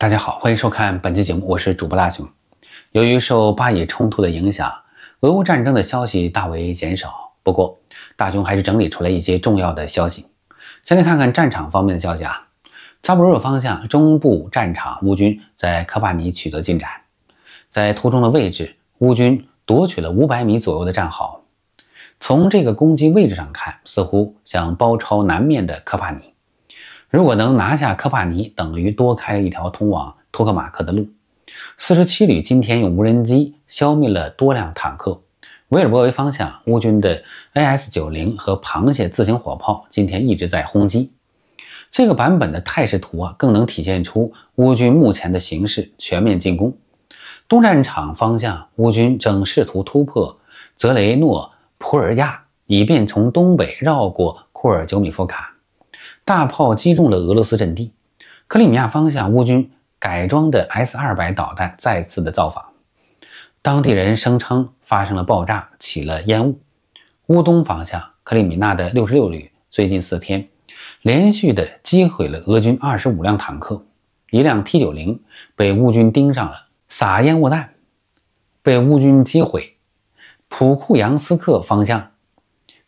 大家好，欢迎收看本期节目，我是主播大雄。由于受巴以冲突的影响，俄乌战争的消息大为减少。不过，大雄还是整理出来一些重要的消息。先来看看战场方面的消息啊，扎布罗热方向中部战场，乌军在科帕尼取得进展。在图中的位置，乌军夺取了五百米左右的战壕。从这个攻击位置上看，似乎想包抄南面的科帕尼。如果能拿下科帕尼，等于多开了一条通往托克马克的路。四十七旅今天用无人机消灭了多辆坦克。维尔伯维方向，乌军的 AS-90 和螃蟹自行火炮今天一直在轰击。这个版本的态势图啊，更能体现出乌军目前的形势：全面进攻。东战场方向，乌军正试图突破泽雷诺普尔亚，以便从东北绕过库尔久米夫卡。大炮击中了俄罗斯阵地，克里米亚方向乌军改装的 S-200 导弹再次的造访。当地人声称发生了爆炸，起了烟雾。乌东方向克里米纳的六十六旅最近四天连续的击毁了俄军二十五辆坦克，一辆 T-90 被乌军盯上了，撒烟雾弹，被乌军击毁。普库扬斯克方向。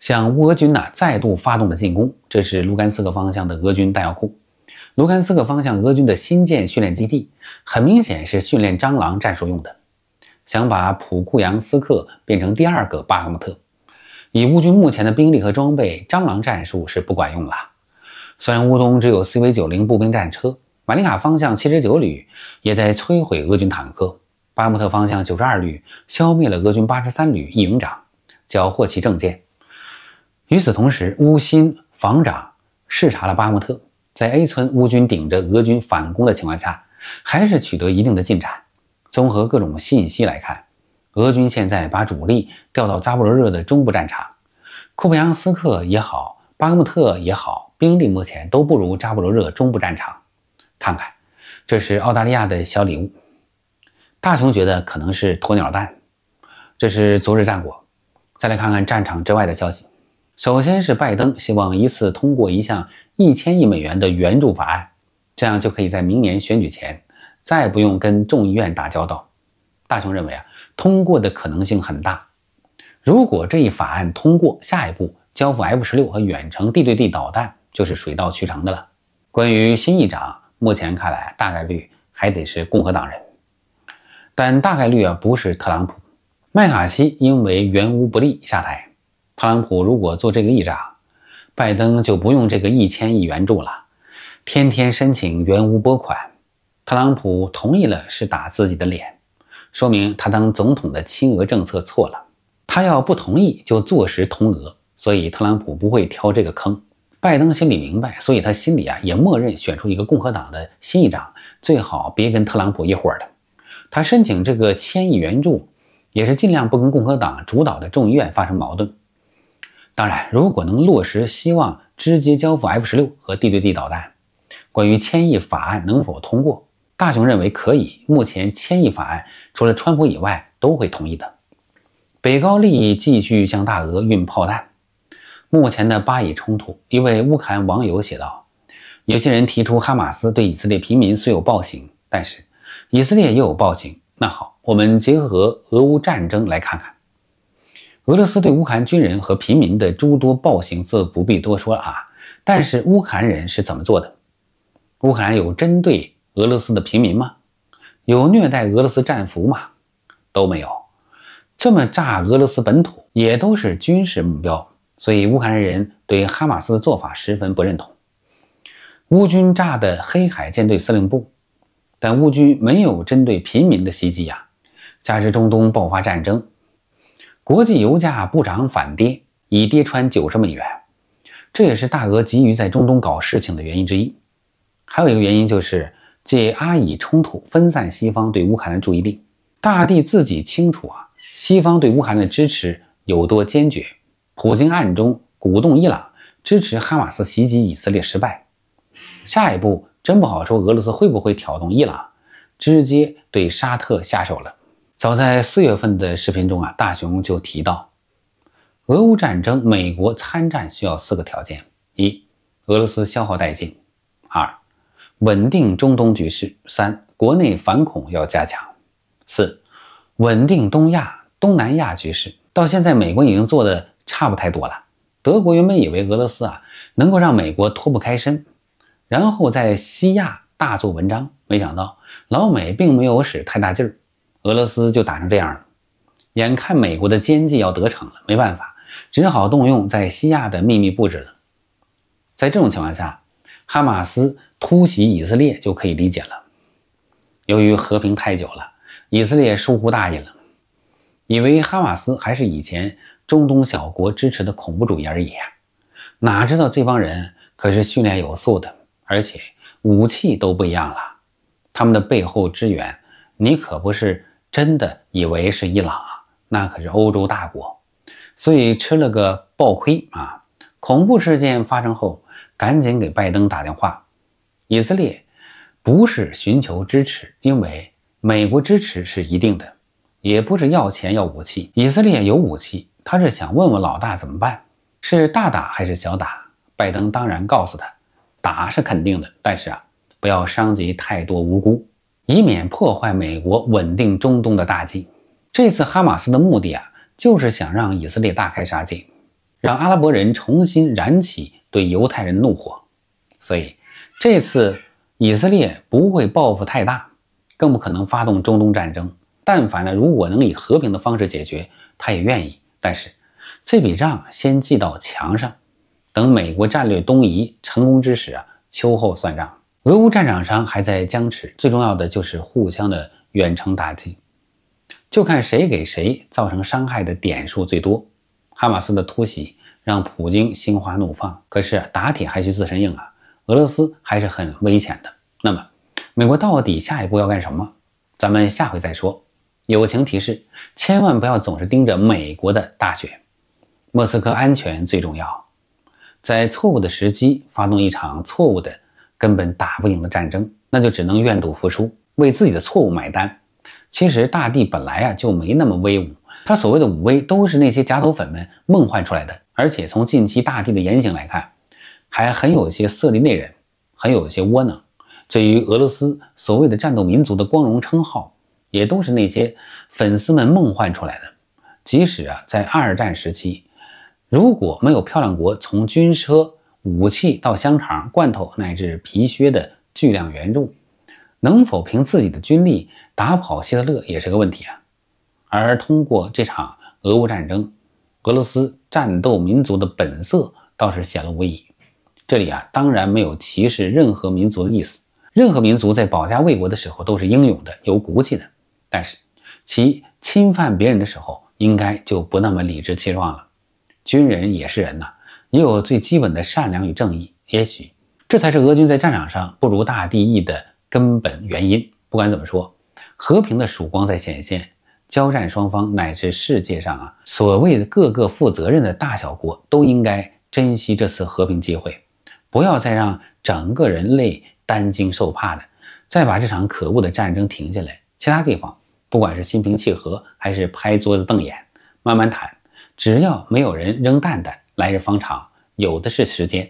向乌俄军呐再度发动了进攻。这是卢甘斯克方向的俄军弹药库，卢甘斯克方向俄军的新建训练基地，很明显是训练蟑螂战术用的，想把普库扬斯克变成第二个巴赫穆特。以乌军目前的兵力和装备，蟑螂战术是不管用了。虽然乌东只有 c V 九零步兵战车，马林卡方向七十九旅也在摧毁俄军坦克，巴尔穆特方向九十二旅消灭了俄军八十三旅一营长，缴获其证件。与此同时，乌新防长视察了巴赫特，在 A 村，乌军顶着俄军反攻的情况下，还是取得一定的进展。综合各种信息来看，俄军现在把主力调到扎波罗热的中部战场，库布扬斯克也好，巴木特也好，兵力目前都不如扎波罗热中部战场。看看，这是澳大利亚的小礼物，大熊觉得可能是鸵鸟蛋。这是昨日战果，再来看看战场之外的消息。首先是拜登希望一次通过一项一千亿美元的援助法案，这样就可以在明年选举前再不用跟众议院打交道。大雄认为啊，通过的可能性很大。如果这一法案通过，下一步交付 F 十六和远程地对地导弹就是水到渠成的了。关于新议长，目前看来大概率还得是共和党人，但大概率啊不是特朗普。麦卡锡因为援无不利下台。特朗普如果做这个议长，拜登就不用这个一千亿援助了，天天申请原屋拨款。特朗普同意了是打自己的脸，说明他当总统的亲俄政策错了。他要不同意就坐实同俄，所以特朗普不会挑这个坑。拜登心里明白，所以他心里啊也默认选出一个共和党的新议长，最好别跟特朗普一伙儿的。他申请这个千亿援助，也是尽量不跟共和党主导的众议院发生矛盾。当然，如果能落实，希望直接交付 F 十六和地对地导弹。关于千亿法案能否通过，大雄认为可以。目前千亿法案除了川普以外，都会同意的。北高利继续向大俄运炮弹。目前的巴以冲突，一位乌克兰网友写道：“有些人提出哈马斯对以色列平民虽有暴行，但是以色列也有暴行。那好，我们结合俄乌战争来看看。”俄罗斯对乌克兰军人和平民的诸多暴行，自不必多说啊。但是乌克兰人是怎么做的？乌克兰有针对俄罗斯的平民吗？有虐待俄罗斯战俘吗？都没有。这么炸俄罗斯本土，也都是军事目标，所以乌克兰人对哈马斯的做法十分不认同。乌军炸的黑海舰队司令部，但乌军没有针对平民的袭击呀。加之中东爆发战争。国际油价不涨反跌，已跌穿九十美元，这也是大俄急于在中东搞事情的原因之一。还有一个原因就是借阿以冲突分散西方对乌克兰的注意力。大帝自己清楚啊，西方对乌克兰的支持有多坚决。普京暗中鼓动伊朗支持哈马斯袭击以色列失败，下一步真不好说俄罗斯会不会挑动伊朗直接对沙特下手了。早在四月份的视频中啊，大熊就提到，俄乌战争，美国参战需要四个条件：一、俄罗斯消耗殆尽；二、稳定中东局势；三、国内反恐要加强；四、稳定东亚、东南亚局势。到现在，美国已经做的差不太多了。德国原本以为俄罗斯啊能够让美国脱不开身，然后在西亚大做文章，没想到老美并没有使太大劲儿。俄罗斯就打成这样了，眼看美国的奸计要得逞了，没办法，只好动用在西亚的秘密布置了。在这种情况下，哈马斯突袭以色列就可以理解了。由于和平太久了，以色列疏忽大意了，以为哈马斯还是以前中东小国支持的恐怖主义而已啊，哪知道这帮人可是训练有素的，而且武器都不一样了。他们的背后支援，你可不是。真的以为是伊朗，啊，那可是欧洲大国，所以吃了个暴亏啊！恐怖事件发生后，赶紧给拜登打电话。以色列不是寻求支持，因为美国支持是一定的，也不是要钱要武器，以色列有武器，他是想问问老大怎么办，是大打还是小打？拜登当然告诉他，打是肯定的，但是啊，不要伤及太多无辜。以免破坏美国稳定中东的大计，这次哈马斯的目的啊，就是想让以色列大开杀戒，让阿拉伯人重新燃起对犹太人怒火。所以这次以色列不会报复太大，更不可能发动中东战争。但凡呢，如果能以和平的方式解决，他也愿意。但是这笔账先记到墙上，等美国战略东移成功之时啊，秋后算账。俄乌战场上还在僵持，最重要的就是互相的远程打击，就看谁给谁造成伤害的点数最多。哈马斯的突袭让普京心花怒放，可是打铁还需自身硬啊，俄罗斯还是很危险的。那么，美国到底下一步要干什么？咱们下回再说。友情提示：千万不要总是盯着美国的大选，莫斯科安全最重要，在错误的时机发动一场错误的。根本打不赢的战争，那就只能愿赌服输，为自己的错误买单。其实大帝本来啊就没那么威武，他所谓的武威都是那些假头粉们梦幻出来的。而且从近期大帝的言行来看，还很有些色厉内荏，很有些窝囊。至于俄罗斯所谓的战斗民族的光荣称号，也都是那些粉丝们梦幻出来的。即使啊在二战时期，如果没有漂亮国从军车。武器到香肠、罐头乃至皮靴的巨量援助，能否凭自己的军力打跑希特勒也是个问题啊。而通过这场俄乌战争，俄罗斯战斗民族的本色倒是显露无遗。这里啊，当然没有歧视任何民族的意思，任何民族在保家卫国的时候都是英勇的、有骨气的，但是其侵犯别人的时候，应该就不那么理直气壮了。军人也是人呐。也有最基本的善良与正义，也许这才是俄军在战场上不如大地意的根本原因。不管怎么说，和平的曙光在显现，交战双方乃至世界上啊，所谓的各个负责任的大小国都应该珍惜这次和平机会，不要再让整个人类担惊受怕的，再把这场可恶的战争停下来。其他地方，不管是心平气和还是拍桌子瞪眼，慢慢谈，只要没有人扔蛋蛋。来日方长，有的是时间。